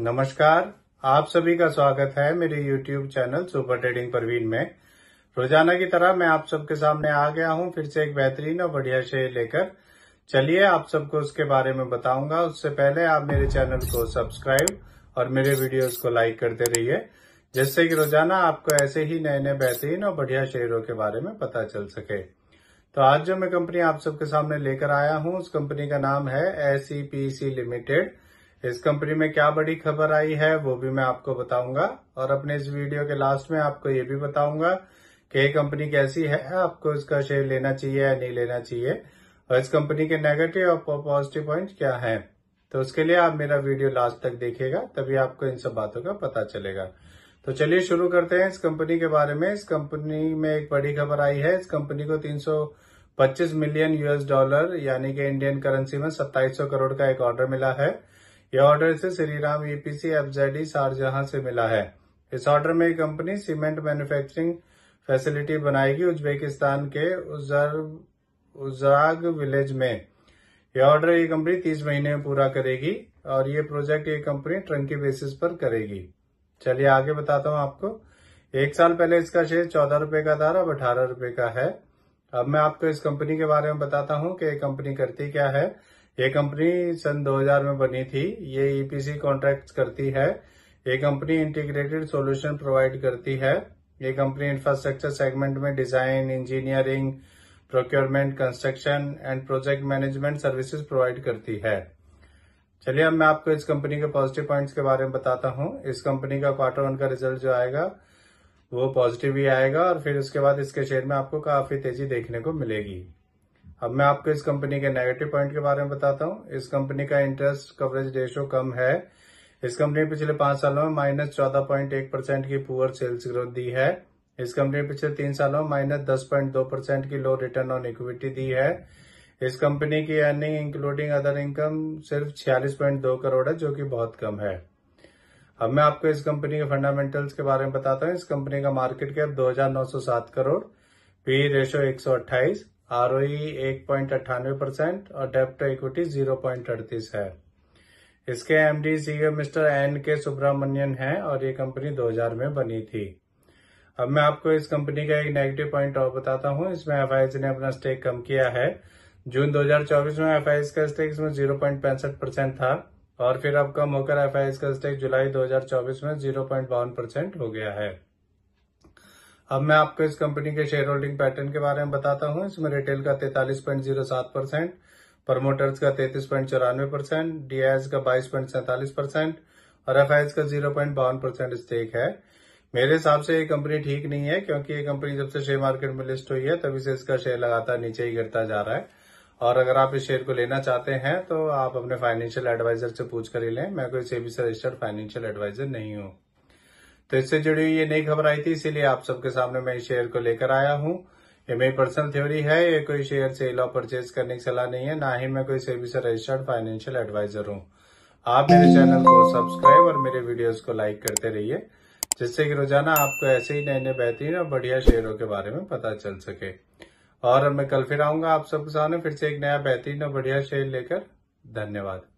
नमस्कार आप सभी का स्वागत है मेरे YouTube channel super trading Parveen में रोजाना की तरह मैं आप सबके सामने आ गया हूं फिर से एक बेहतरीन और बढ़िया शेयर लेकर चलिए आप सबको उसके बारे में बताऊंगा उससे पहले आप मेरे चैनल को सब्सक्राइब और मेरे वीडियोस को लाइक करते रहिए जिससे कि रोजाना आपको ऐसे ही नए नए बेहतरीन और बढ़िया शेयरों के बारे में पता चल सके तो आज जो मैं कंपनी आप सबके सामने लेकर आया हूं उस कंपनी का नाम है एस लिमिटेड e इस कंपनी में क्या बड़ी खबर आई है वो भी मैं आपको बताऊंगा और अपने इस वीडियो के लास्ट में आपको ये भी बताऊंगा कि ये कंपनी कैसी है आपको इसका शेयर लेना चाहिए या नहीं लेना चाहिए और इस कंपनी के नेगेटिव और पॉजिटिव पॉइंट क्या है तो उसके लिए आप मेरा वीडियो लास्ट तक देखिएगा तभी आपको इन सब बातों का पता चलेगा तो चलिए शुरू करते हैं इस कंपनी के बारे में इस कंपनी में एक बड़ी खबर आई है इस कंपनी को 325 मिलियन यूएस डॉलर यानी कि इंडियन करेंसी में 2700 करोड़ का एक ऑर्डर मिला है यह ऑर्डर इसे Shri Ram EPC e FZD Sharjah से मिला है इस ऑर्डर में कंपनी सीमेंट मैन्युफैक्चरिंग फैसिलिटी बनाएगी उज्बेकिस्तान के उजराग विलेज में यह ऑर्डर ये कंपनी तीस महीने में पूरा करेगी और ये प्रोजेक्ट ये कंपनी ट्रंकी बेसिस पर करेगी चलिए आगे बताता हूँ आपको एक साल पहले इसका शेयर चौदह रूपये का था अब अठारह रूपये का है अब मैं आपको इस कंपनी के बारे में बताता हूँ कि ये कंपनी करती क्या है ये कंपनी सन 2000 में बनी थी ये ईपीसी e कॉन्ट्रैक्ट करती है ये कंपनी इंटीग्रेटेड सॉल्यूशन प्रोवाइड करती है ये कंपनी इंफ्रास्ट्रक्चर सेगमेंट में design engineering procurement construction and project management services provide करती है चलिए अब मैं आपको इस कंपनी के पॉजिटिव पॉइंट्स के बारे में बताता हूं इस कंपनी का क्वार्टर वन का रिजल्ट जो आएगा वो पॉजिटिव ही आएगा और फिर उसके बाद इसके शेयर में आपको काफी तेजी देखने को मिलेगी अब मैं आपको इस कंपनी के नेगेटिव पॉइंट के बारे में बताता हूँ इस कंपनी का इंटरेस्ट कवरेज रेशियो कम है इस कंपनी ने पिछले पांच सालों में माइनस चौदह पॉइंट एक परसेंट की पुअर सेल्स ग्रोथ दी है इस कंपनी ने पिछले तीन सालों में माइनस दस पॉइंट दो परसेंट की लो रिटर्न ऑन इक्विटी दी है इस कंपनी की अर्निंग इंक्लूडिंग अदर इनकम सिर्फ छियालीस पॉइंट दो करोड़ है जो कि बहुत कम है अब मैं आपको इस कंपनी के फंडामेंटल्स के बारे में बताता हूँ इस कंपनी का मार्केट कैप दो करोड़ पी रेशो e एक आर एक पॉइंट अट्ठानवे परसेंट और डेप्ट इक्विटी जीरो पॉइंट अड़तीस है इसके MD CEO e mister N K Subramanian है और ये कंपनी 2000 में बनी थी अब मैं आपको इस कंपनी का एक नेगेटिव पॉइंट और बताता हूँ इसमें एफ ने अपना स्टेक कम किया है जून 2024 में एफ का स्टेक इसमें जीरो परसेंट था और फिर अब कम होकर एफ का स्टेक जुलाई दो में जीरो परसेंट हो गया है अब मैं आपको इस कंपनी के शेयर होल्डिंग पैटर्न के बारे में बताता हूँ इसमें रिटेल का तैतालीस पॉइंट जीरो सात परसेंट प्रमोटर्स का तैतीस पॉइंट चौरानवे परसेंट डीआईएस का बाईस पॉइंट सैंतालीस परसेंट और एफ का जीरो पॉइंट बावन परसेंट स्टेक है मेरे हिसाब से ये कंपनी ठीक नहीं है क्योंकि ये कंपनी जब से शेयर मार्केट में लिस्ट हुई है तभी से इसका शेयर लगातार नीचे ही गिरता जा रहा है और अगर आप इस शेयर को लेना चाहते हैं तो आप अपने फाइनेंशियल एडवाइजर से पूछ कर ही लें मैं कोई सेबी से रजिस्टर्ड फाइनेंशियल एडवाइजर नहीं हूँ तो इससे जुड़ी हुई ये नई खबर आई थी इसीलिए आप सबके सामने मैं इस शेयर को लेकर आया हूँ ये मेरी पर्सनल थ्योरी है ये कोई शेयर सेल और परचेज करने की सलाह नहीं है ना ही मैं कोई सेबी रजिस्टर्ड फाइनेंशियल एडवाइजर हूँ आप मेरे चैनल को सब्सक्राइब और मेरे वीडियोस को लाइक करते रहिए जिससे कि रोजाना आपको ऐसे ही नए नए बेहतरीन और बढ़िया शेयरों के बारे में पता चल सके और मैं कल फिर आऊंगा आप सबके सामने फिर से एक नया बेहतरीन और बढ़िया शेयर लेकर धन्यवाद